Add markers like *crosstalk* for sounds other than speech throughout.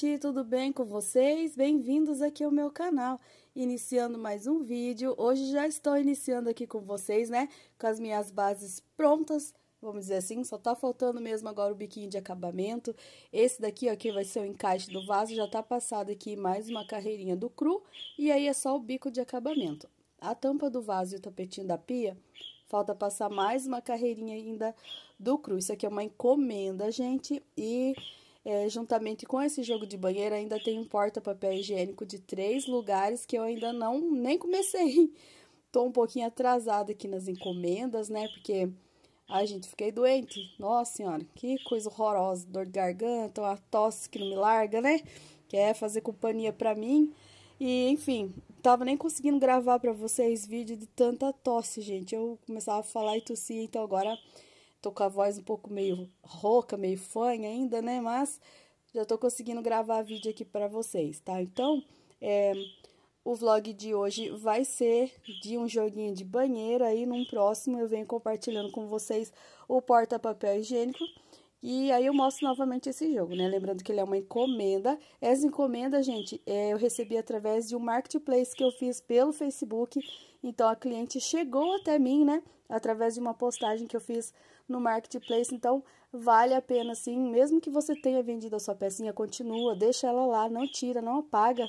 gente, tudo bem com vocês? Bem-vindos aqui ao meu canal, iniciando mais um vídeo. Hoje já estou iniciando aqui com vocês, né, com as minhas bases prontas, vamos dizer assim, só tá faltando mesmo agora o biquinho de acabamento. Esse daqui, ó, que vai ser o encaixe do vaso, já tá passado aqui mais uma carreirinha do cru, e aí é só o bico de acabamento. A tampa do vaso e o tapetinho da pia Falta passar mais uma carreirinha ainda do cru. Isso aqui é uma encomenda, gente. E é, juntamente com esse jogo de banheiro, ainda tem um porta-papel higiênico de três lugares que eu ainda não nem comecei. *laughs* Tô um pouquinho atrasada aqui nas encomendas, né? Porque, a gente, fiquei doente. Nossa senhora, que coisa horrorosa. Dor de garganta, uma tosse que não me larga, né? Quer fazer companhia pra mim. E, enfim, tava nem conseguindo gravar para vocês vídeo de tanta tosse, gente. Eu começava a falar e tossir, então agora tô com a voz um pouco meio rouca, meio fanha ainda, né? Mas já tô conseguindo gravar vídeo aqui para vocês, tá? Então, é, o vlog de hoje vai ser de um joguinho de banheiro. Aí, num próximo, eu venho compartilhando com vocês o porta-papel higiênico. E aí eu mostro novamente esse jogo, né? Lembrando que ele é uma encomenda. Essa encomenda, gente, é, eu recebi através de um marketplace que eu fiz pelo Facebook. Então, a cliente chegou até mim, né? Através de uma postagem que eu fiz no marketplace, então vale a pena sim, mesmo que você tenha vendido a sua pecinha, continua, deixa ela lá, não tira, não apaga,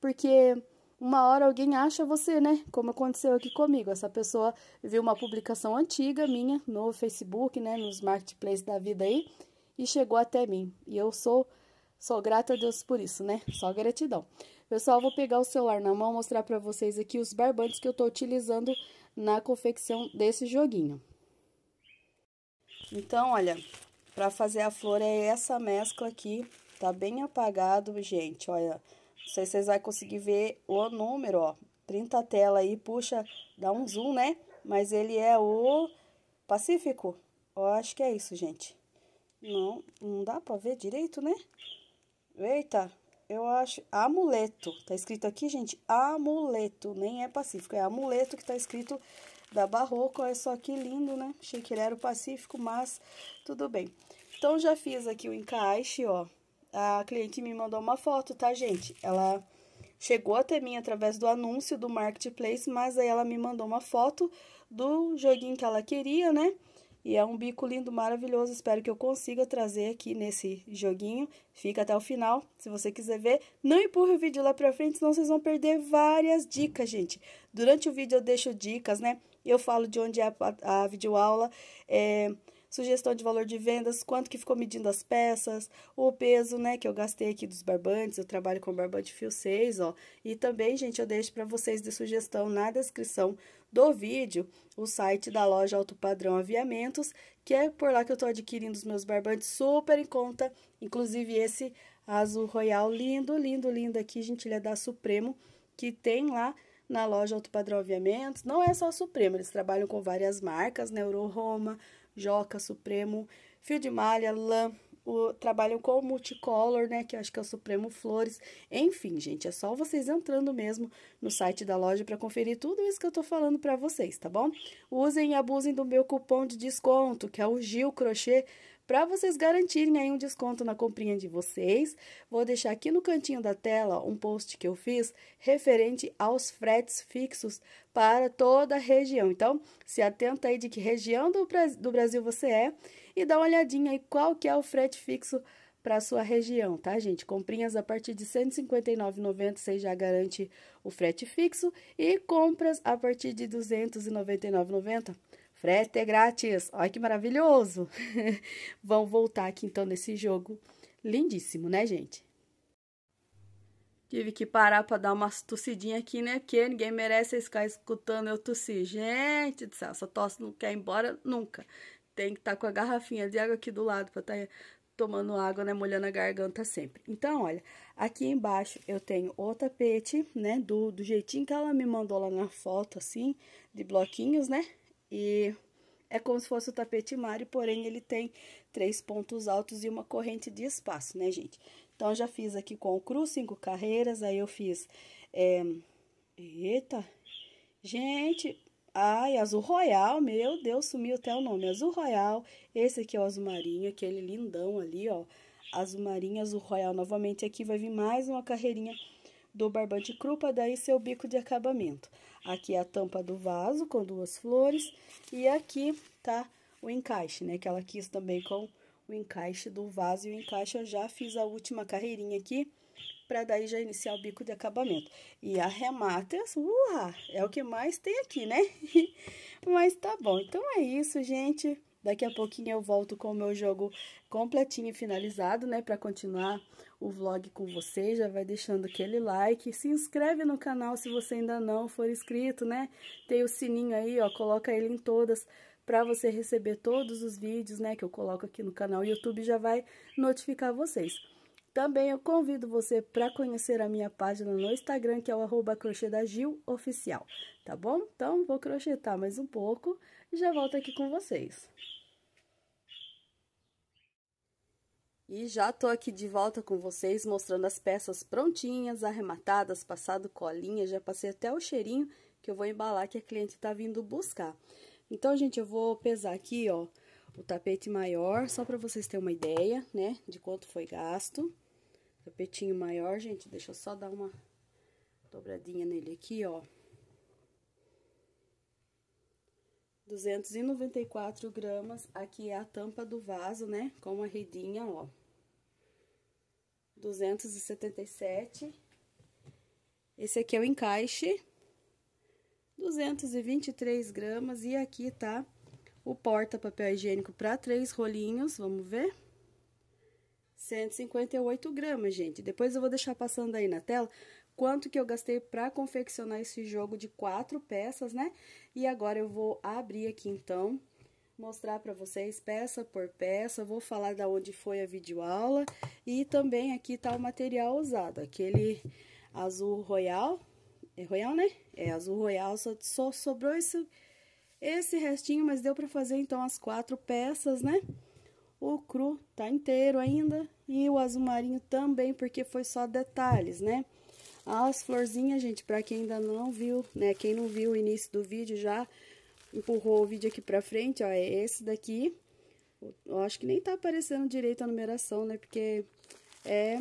porque uma hora alguém acha você, né? Como aconteceu aqui comigo, essa pessoa viu uma publicação antiga minha no Facebook, né, nos marketplaces da vida aí, e chegou até mim. E eu sou sou grata a Deus por isso, né? Só gratidão. Pessoal, vou pegar o celular na mão, mostrar para vocês aqui os barbantes que eu estou utilizando na confecção desse joguinho. Então, olha, para fazer a flor é essa mescla aqui, tá bem apagado, gente, olha. Não sei se vocês vão conseguir ver o número, ó. Printa tela aí, puxa, dá um zoom, né? Mas ele é o Pacífico. Eu acho que é isso, gente. Não, não dá pra ver direito, né? Eita, eu acho... Amuleto. Tá escrito aqui, gente, amuleto. Nem é Pacífico, é amuleto que tá escrito da Barroco. Olha é só que lindo, né? Achei que ele era o Pacífico, mas tudo bem. Então, já fiz aqui o encaixe, ó. A cliente me mandou uma foto, tá, gente? Ela chegou até mim através do anúncio do Marketplace, mas aí ela me mandou uma foto do joguinho que ela queria, né? E é um bico lindo, maravilhoso. Espero que eu consiga trazer aqui nesse joguinho. Fica até o final, se você quiser ver. Não empurre o vídeo lá pra frente, senão vocês vão perder várias dicas, gente. Durante o vídeo eu deixo dicas, né? eu falo de onde é a, a videoaula, é, sugestão de valor de vendas, quanto que ficou medindo as peças, o peso, né, que eu gastei aqui dos barbantes, eu trabalho com barbante fio 6, ó. E também, gente, eu deixo para vocês de sugestão na descrição do vídeo o site da loja Alto Padrão Aviamentos, que é por lá que eu tô adquirindo os meus barbantes super em conta, inclusive esse azul royal lindo, lindo, lindo aqui, gente, ele é da Supremo, que tem lá na loja Alto Padrão Aviamentos. Não é só a Supremo, eles trabalham com várias marcas, né? Roma, Joca, Supremo, Fio de Malha, Lã, o, trabalham com o Multicolor, né? Que eu acho que é o Supremo Flores. Enfim, gente, é só vocês entrando mesmo no site da loja para conferir tudo isso que eu tô falando para vocês, tá bom? Usem e abusem do meu cupom de desconto, que é o Gil Crochê, para vocês garantirem aí um desconto na comprinha de vocês, vou deixar aqui no cantinho da tela um post que eu fiz referente aos fretes fixos para toda a região. Então, se atenta aí de que região do, Brasil você é e dá uma olhadinha aí qual que é o frete fixo para sua região, tá, gente? Comprinhas a partir de R$ 159,90 você já garante o frete fixo e compras a partir de R$ 299,90 Frete grátis. Olha que maravilhoso. *laughs* Vão voltar aqui então nesse jogo. Lindíssimo, né, gente? Tive que parar para dar umas tossidinhas aqui, né? Porque ninguém merece ficar escutando eu tossir. Gente do céu, essa tosse não quer ir embora nunca. Tem que estar tá com a garrafinha de água aqui do lado para estar tá tomando água, né? Molhando a garganta sempre. Então, olha, aqui embaixo eu tenho o tapete, né? Do, do jeitinho que ela me mandou lá na foto, assim, de bloquinhos, né? E é como se fosse o tapete mari, porém ele tem três pontos altos e uma corrente de espaço, né, gente? Então, já fiz aqui com o cru, cinco carreiras, aí eu fiz... É... Eita! Gente, Ai, azul royal, meu Deus, sumiu até o nome. Azul royal, esse aqui é o azul marinho, aquele lindão ali, ó. Azul marinho, azul royal novamente. Aqui vai vir mais uma carreirinha do barbante crupa, daí seu bico de acabamento. Aqui é a tampa do vaso com duas flores e aqui tá o encaixe, né? Que ela quis também com o encaixe do vaso e o encaixe eu já fiz a última carreirinha aqui para daí já iniciar o bico de acabamento. E arrematas, uh, é o que mais tem aqui, né? *laughs* Mas tá bom, então é isso, gente. Daqui a pouquinho eu volto com o meu jogo completinho e finalizado, né? Pra continuar o vlog com vocês. Já vai deixando aquele like. Se inscreve no canal se você ainda não for inscrito, né? Tem o sininho aí, ó. Coloca ele em todas pra você receber todos os vídeos, né? Que eu coloco aqui no canal. O YouTube já vai notificar vocês. Também eu convido você para conhecer a minha página no Instagram, que é o arroba crochêdagioficial, tá bom? Então, vou crochetar mais um pouco e já volto aqui com vocês. E já tô aqui de volta com vocês, mostrando as peças prontinhas, arrematadas, passado colinha, já passei até o cheirinho que eu vou embalar que a cliente tá vindo buscar. Então, gente, eu vou pesar aqui, ó, o tapete maior, só para vocês terem uma ideia, né, de quanto foi gasto. Tapetinho maior, gente, deixa eu só dar uma dobradinha nele aqui, ó. 294 gramas, aqui é a tampa do vaso, né, com a redinha, ó. 277. Esse aqui é o encaixe. 223 gramas e aqui tá o porta-papel higiênico para três rolinhos, vamos ver? 158 gramas, gente. Depois eu vou deixar passando aí na tela quanto que eu gastei para confeccionar esse jogo de quatro peças, né? E agora eu vou abrir aqui, então, mostrar para vocês peça por peça, vou falar da onde foi a videoaula e também aqui tá o material usado, aquele azul royal, é royal, né? É azul royal, só, só sobrou isso... Esse restinho, mas deu para fazer, então, as quatro peças, né? O cru tá inteiro ainda e o azul marinho também, porque foi só detalhes, né? As florzinhas, gente, para quem ainda não viu, né? Quem não viu o início do vídeo já empurrou o vídeo aqui para frente, ó, é esse daqui. Eu acho que nem tá aparecendo direito a numeração, né? Porque é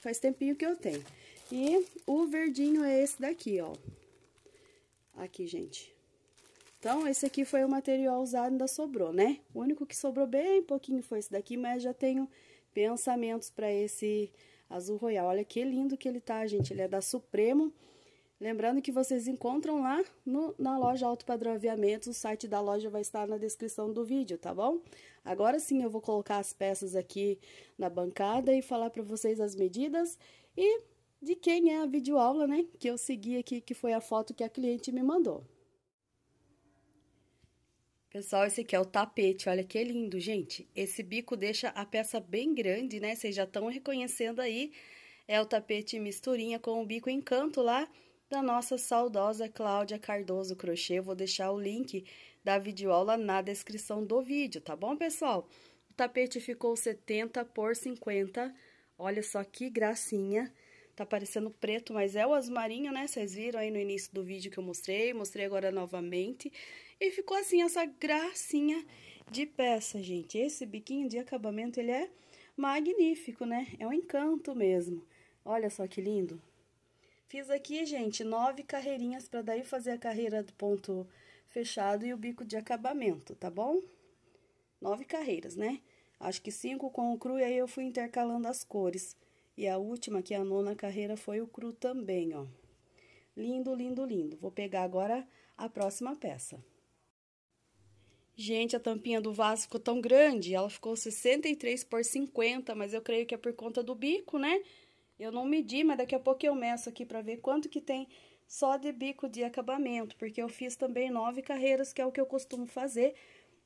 faz tempinho que eu tenho. E o verdinho é esse daqui, ó. Aqui, gente. Então, esse aqui foi o material usado, ainda sobrou, né? O único que sobrou bem pouquinho foi esse daqui, mas já tenho pensamentos para esse azul royal. Olha que lindo que ele tá, gente. Ele é da Supremo. Lembrando que vocês encontram lá no, na loja Alto Padrão Aviamentos, o site da loja vai estar na descrição do vídeo, tá bom? Agora sim eu vou colocar as peças aqui na bancada e falar para vocês as medidas e de quem é a videoaula, né? Que eu segui aqui, que foi a foto que a cliente me mandou. Pessoal, é esse aqui é o tapete, olha que lindo, gente. Esse bico deixa a peça bem grande, né? Vocês já estão reconhecendo aí. É o tapete misturinha com o bico encanto lá da nossa saudosa Cláudia Cardoso Crochê. Eu vou deixar o link da videoaula na descrição do vídeo, tá bom, pessoal? O tapete ficou 70 por 50. Olha só que gracinha. Tá parecendo preto, mas é o azul marinho, né? Vocês viram aí no início do vídeo que eu mostrei, mostrei agora novamente. E ficou assim essa gracinha de peça, gente. Esse biquinho de acabamento, ele é magnífico, né? É um encanto mesmo. Olha só que lindo. Fiz aqui, gente, nove carreirinhas para daí fazer a carreira do ponto fechado e o bico de acabamento, tá bom? Nove carreiras, né? Acho que cinco com o cru e aí eu fui intercalando as cores. E a última, que é a nona carreira, foi o cru também, ó. Lindo, lindo, lindo. Vou pegar agora a próxima peça. Gente, a tampinha do vaso ficou tão grande, ela ficou 63 por 50, mas eu creio que é por conta do bico, né? Eu não medi, mas daqui a pouco eu meço aqui para ver quanto que tem só de bico de acabamento, porque eu fiz também nove carreiras, que é o que eu costumo fazer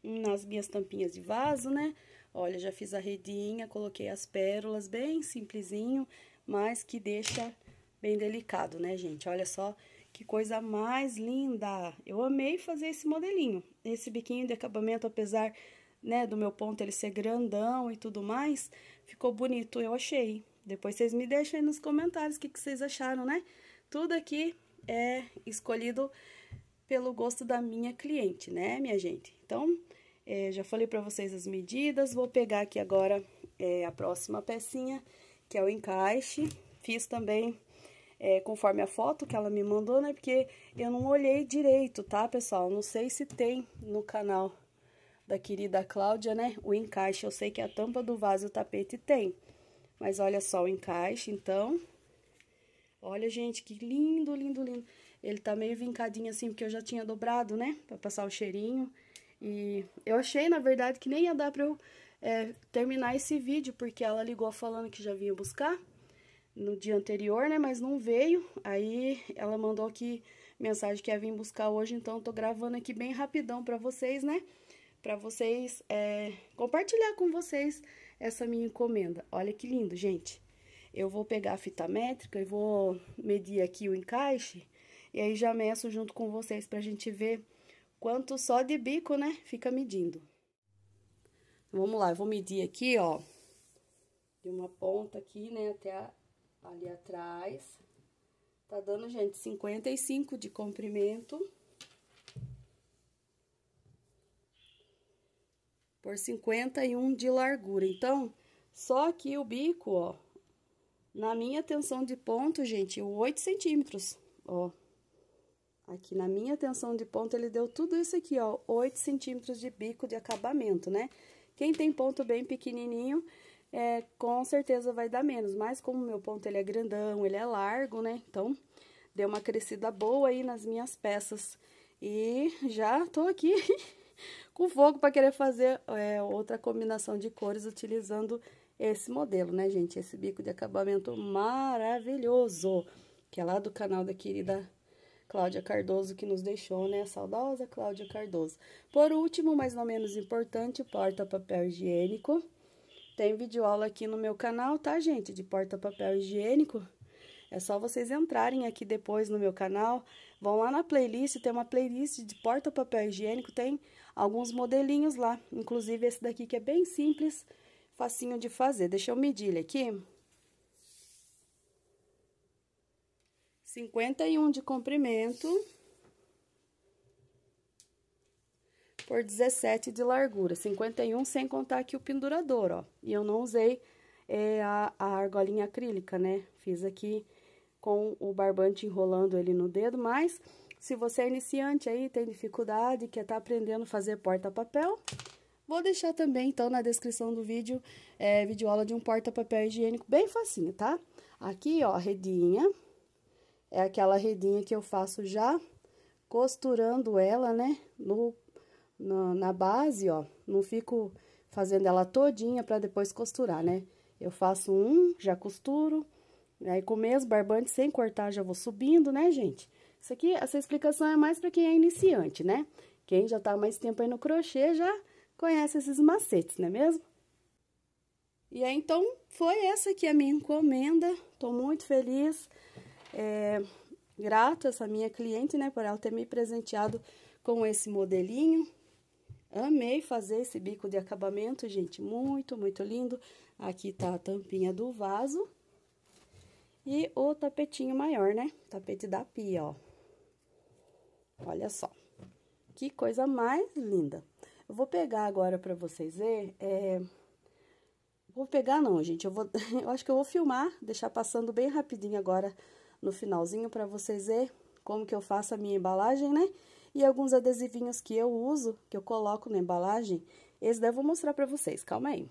nas minhas tampinhas de vaso, né? Olha, já fiz a redinha, coloquei as pérolas, bem simplesinho, mas que deixa bem delicado, né, gente? Olha só que coisa mais linda! Eu amei fazer esse modelinho. Esse biquinho de acabamento, apesar né, do meu ponto ele ser grandão e tudo mais, ficou bonito, eu achei. Depois vocês me deixam aí nos comentários o que, que vocês acharam, né? Tudo aqui é escolhido pelo gosto da minha cliente, né, minha gente? Então, é, já falei pra vocês as medidas, vou pegar aqui agora é, a próxima pecinha, que é o encaixe. Fiz também é, conforme a foto que ela me mandou, né? Porque eu não olhei direito, tá, pessoal? Não sei se tem no canal da querida Cláudia, né? O encaixe, eu sei que a tampa do vaso e o tapete tem. Mas olha só o encaixe, então. Olha, gente, que lindo, lindo, lindo. Ele tá meio vincadinho assim, porque eu já tinha dobrado, né? Pra passar o cheirinho. E eu achei, na verdade, que nem ia dar pra eu é, terminar esse vídeo, porque ela ligou falando que já vinha buscar no dia anterior, né? Mas não veio. Aí ela mandou aqui mensagem que ia vir buscar hoje, então tô gravando aqui bem rapidão para vocês, né? Para vocês é, compartilhar com vocês essa minha encomenda. Olha que lindo, gente. Eu vou pegar a fita métrica e vou medir aqui o encaixe e aí já meço junto com vocês pra gente ver quanto só de bico, né, fica medindo. Vamos lá, eu vou medir aqui, ó, de uma ponta aqui, né, até a, ali atrás. Tá dando, gente, 55 de comprimento. Por 51 de largura. Então, só aqui o bico, ó. Na minha tensão de ponto, gente, 8 centímetros, ó. Aqui na minha tensão de ponto, ele deu tudo isso aqui, ó. 8 centímetros de bico de acabamento, né? Quem tem ponto bem pequenininho, é, com certeza vai dar menos. Mas como meu ponto ele é grandão, ele é largo, né? Então, deu uma crescida boa aí nas minhas peças. E já tô aqui *laughs* com fogo para querer fazer é, outra combinação de cores utilizando esse modelo, né, gente? Esse bico de acabamento maravilhoso, que é lá do canal da querida Cláudia Cardoso, que nos deixou, né? A saudosa Cláudia Cardoso. Por último, mas não menos importante, porta-papel higiênico tem videoaula aqui no meu canal, tá, gente? De porta-papel higiênico. É só vocês entrarem aqui depois no meu canal, vão lá na playlist, tem uma playlist de porta-papel higiênico, tem alguns modelinhos lá, inclusive esse daqui que é bem simples, facinho de fazer. Deixa eu medir ele aqui. 51 de comprimento. por 17 de largura, 51 sem contar aqui o pendurador, ó. E eu não usei é, a, a argolinha acrílica, né? Fiz aqui com o barbante enrolando ele no dedo, mas se você é iniciante aí, tem dificuldade, quer tá aprendendo a fazer porta-papel, vou deixar também, então, na descrição do vídeo, é, eh, vídeo aula de um porta-papel higiênico bem facinho, tá? Aqui, ó, a redinha, é aquela redinha que eu faço já costurando ela, né, no na, na base, ó, não fico fazendo ela todinha para depois costurar, né? Eu faço um, já costuro, aí né? com o mesmo barbante sem cortar já vou subindo, né, gente? Isso aqui, essa explicação é mais para quem é iniciante, né? Quem já tá mais tempo aí no crochê já conhece esses macetes, não é mesmo? E aí, então, foi essa aqui é a minha encomenda. Tô muito feliz, é, grata essa minha cliente, né, por ela ter me presenteado com esse modelinho. Amei fazer esse bico de acabamento, gente, muito, muito lindo. Aqui tá a tampinha do vaso e o tapetinho maior, né? Tapete da pia, ó. Olha só, que coisa mais linda. Eu vou pegar agora pra vocês ver, é... Vou pegar não, gente, eu vou... *laughs* eu acho que eu vou filmar, deixar passando bem rapidinho agora no finalzinho pra vocês ver como que eu faço a minha embalagem, né? e alguns adesivinhos que eu uso, que eu coloco na embalagem. Esse daí eu vou mostrar pra vocês, calma aí.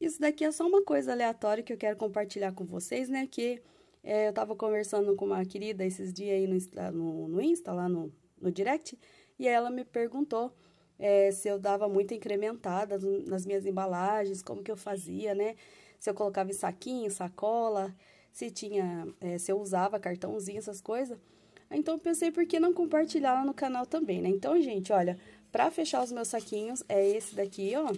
Isso daqui é só uma coisa aleatória que eu quero compartilhar com vocês, né? Que é, eu tava conversando com uma querida esses dias aí no Insta, no, no Insta lá no, no direct, e ela me perguntou é, se eu dava muita incrementada nas minhas embalagens, como que eu fazia, né? Se eu colocava em saquinho, sacola, se tinha, é, se eu usava cartãozinho, essas coisas. Então, pensei por que não compartilhar lá no canal também, né? Então, gente, olha, pra fechar os meus saquinhos, é esse daqui, ó,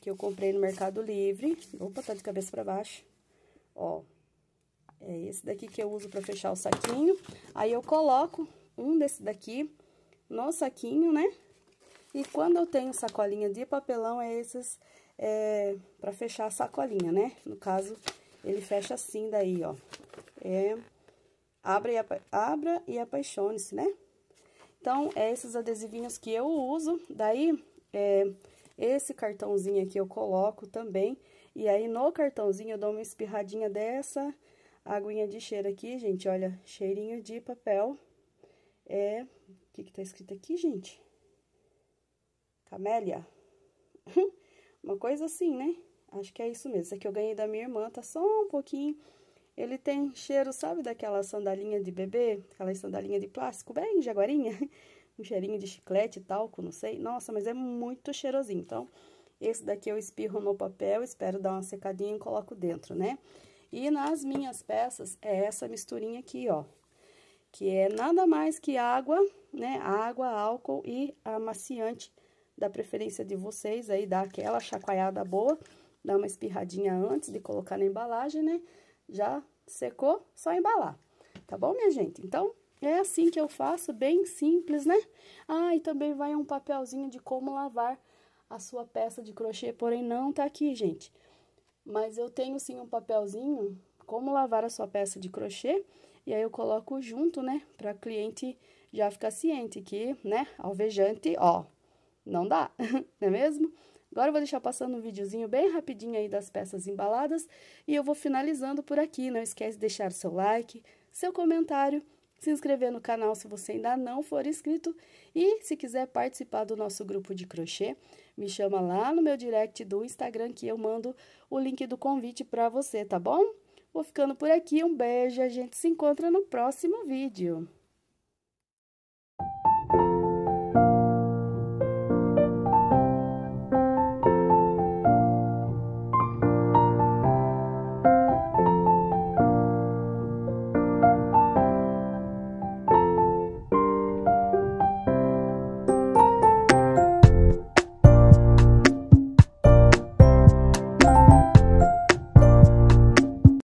que eu comprei no Mercado Livre. Opa, tá de cabeça pra baixo. Ó, é esse daqui que eu uso pra fechar o saquinho. Aí, eu coloco um desse daqui no saquinho, né? E quando eu tenho sacolinha de papelão, é esses é, pra fechar a sacolinha, né? No caso, ele fecha assim daí, ó. É Abra e, apa... Abra e apaixone-se, né? Então, é esses adesivinhos que eu uso. Daí, é, esse cartãozinho aqui eu coloco também. E aí, no cartãozinho, eu dou uma espirradinha dessa aguinha de cheiro aqui, gente. Olha, cheirinho de papel. É... O que que tá escrito aqui, gente? Camélia. *laughs* uma coisa assim, né? Acho que é isso mesmo. Isso aqui eu ganhei da minha irmã, tá só um pouquinho ele tem cheiro, sabe, daquela sandalinha de bebê, aquela sandalinha de plástico, bem jaguarinha, *laughs* um cheirinho de chiclete, talco, não sei. Nossa, mas é muito cheirosinho. Então, esse daqui eu espirro no papel, espero dar uma secadinha e coloco dentro, né? E nas minhas peças é essa misturinha aqui, ó, que é nada mais que água, né? Água, álcool e amaciante da preferência de vocês aí, dá aquela chacoalhada boa, dá uma espirradinha antes de colocar na embalagem, né? já secou, só embalar. Tá bom, minha gente? Então, é assim que eu faço, bem simples, né? Ah, e também vai um papelzinho de como lavar a sua peça de crochê, porém não tá aqui, gente. Mas eu tenho sim um papelzinho como lavar a sua peça de crochê, e aí eu coloco junto, né, para cliente já ficar ciente que, né, alvejante, ó, não dá, *laughs* não é mesmo? Agora eu vou deixar passando um videozinho bem rapidinho aí das peças embaladas e eu vou finalizando por aqui. Não esquece de deixar seu like, seu comentário, se inscrever no canal se você ainda não for inscrito e se quiser participar do nosso grupo de crochê, me chama lá no meu direct do Instagram que eu mando o link do convite para você, tá bom? Vou ficando por aqui, um beijo, a gente se encontra no próximo vídeo.